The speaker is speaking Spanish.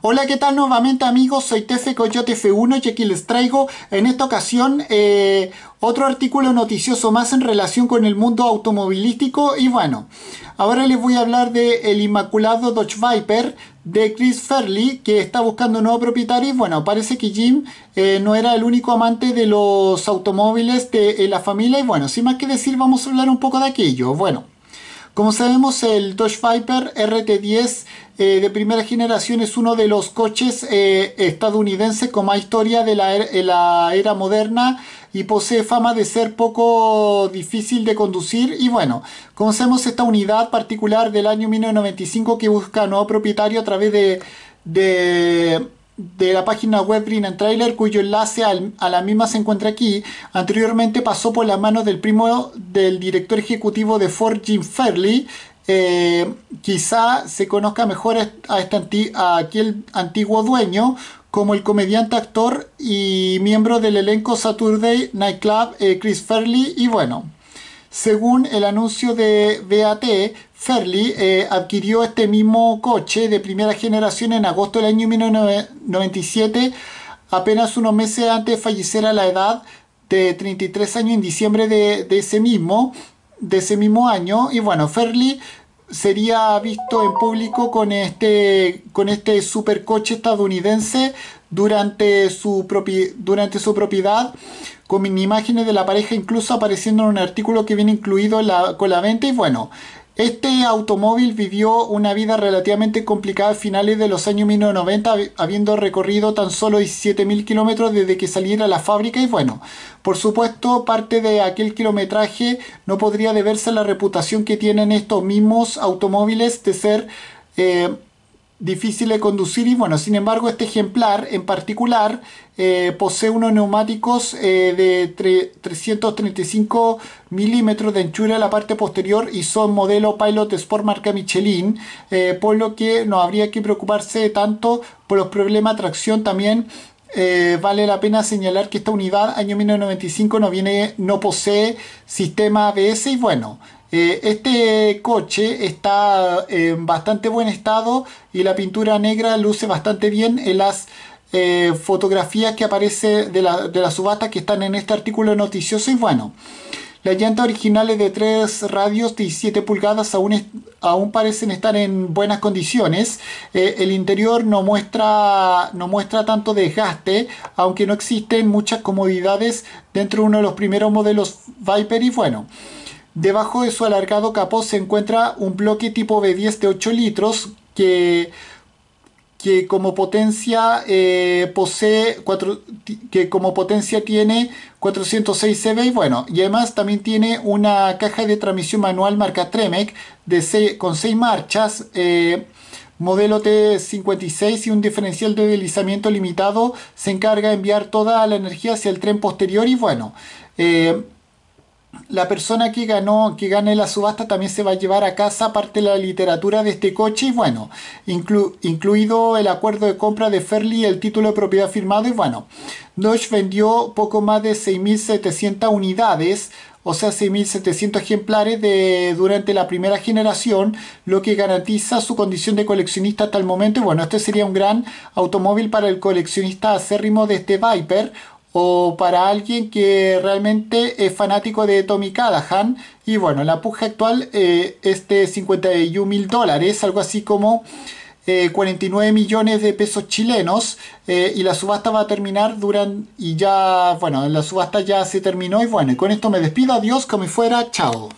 Hola, ¿qué tal nuevamente amigos? Soy Tefe Coyote F1 y aquí les traigo en esta ocasión eh, otro artículo noticioso más en relación con el mundo automovilístico y bueno, ahora les voy a hablar de el inmaculado Dodge Viper de Chris Fairley que está buscando un nuevo propietario y bueno, parece que Jim eh, no era el único amante de los automóviles de, de eh, la familia y bueno, sin más que decir vamos a hablar un poco de aquello. Bueno. Como sabemos, el Dodge Viper RT10 eh, de primera generación es uno de los coches eh, estadounidenses con más historia de la, er, la, era moderna y posee fama de ser poco difícil de conducir. Y bueno, conocemos esta unidad particular del año 1995 que busca nuevo propietario a través de de la página web Green and Trailer, cuyo enlace a la misma se encuentra aquí, anteriormente pasó por las manos del primo del director ejecutivo de Ford, Jim Fairley. Eh, quizá se conozca mejor a, este aquel antiguo dueño como el comediante, actor y miembro del elenco Saturday Night Club, eh, Chris Fairley. Y bueno, según el anuncio de BAT, Ferli eh, adquirió este mismo coche de primera generación en agosto del año 1997, apenas unos meses antes de fallecer a la edad de 33 años en diciembre de, ese mismo de ese mismo año y bueno Ferli sería visto en público con este con este supercoche estadounidense durante su, durante su propiedad con imágenes de la pareja incluso apareciendo en un artículo que viene incluido con la venta y bueno este automóvil vivió una vida relativamente complicada a finales de los años 1990, habiendo recorrido tan solo 17.000 kilómetros desde que saliera la fábrica y bueno, por supuesto parte de aquel kilometraje no podría deberse a la reputación que tienen estos mismos automóviles de ser eh, difícil de conducir y bueno, sin embargo este ejemplar en particular eh, posee unos neumáticos eh, de 335 milímetros de anchura en la parte posterior y son modelo Pilot Sport marca Michelin, eh, por lo que no habría que preocuparse tanto por los problemas de tracción también. vale la pena señalar que esta unidad año 1995 no, viene, no posee sistema ABS y bueno, eh, este coche está en bastante buen estado y la pintura negra luce bastante bien en las eh, fotografías que aparece de la, de subasta que están en este artículo noticioso y bueno. Las llantas originales de 3 radios de 17 pulgadas aún, aún parecen estar en buenas condiciones. Eh, el interior no muestra, no muestra tanto desgaste, aunque no existen muchas comodidades dentro de uno de los primeros modelos Viper y bueno. Debajo de su alargado capó se encuentra un bloque tipo B10 de 8 litros que, que como potencia eh, posee que como potencia tiene 406 CV y bueno, y además también tiene una caja de transmisión manual marca Tremec de con 6 marchas eh, modelo T56 y un diferencial de deslizamiento limitado se encarga de enviar toda la energía hacia el tren posterior y bueno, eh, la persona que ganó, que gane la subasta también se va a llevar a casa parte de la literatura de este coche y bueno, incluido el acuerdo de compra de Ferli, el título de propiedad firmado y bueno, Dodge vendió poco más de 6.700 unidades, o sea 6.700 ejemplares de, durante la primera generación, lo que garantiza su condición de coleccionista hasta el momento y bueno, este sería un gran automóvil para el coleccionista acérrimo de este Viper, o para alguien que realmente es fanático de Tommy Callahan. Y bueno, la puja actual eh, es de 51 mil dólares, algo así como 49 eh, millones de pesos chilenos. Eh, y la subasta va a terminar duran y ya, bueno, la subasta ya se terminó. Y bueno, con esto me despido, adiós, como fuera, chao.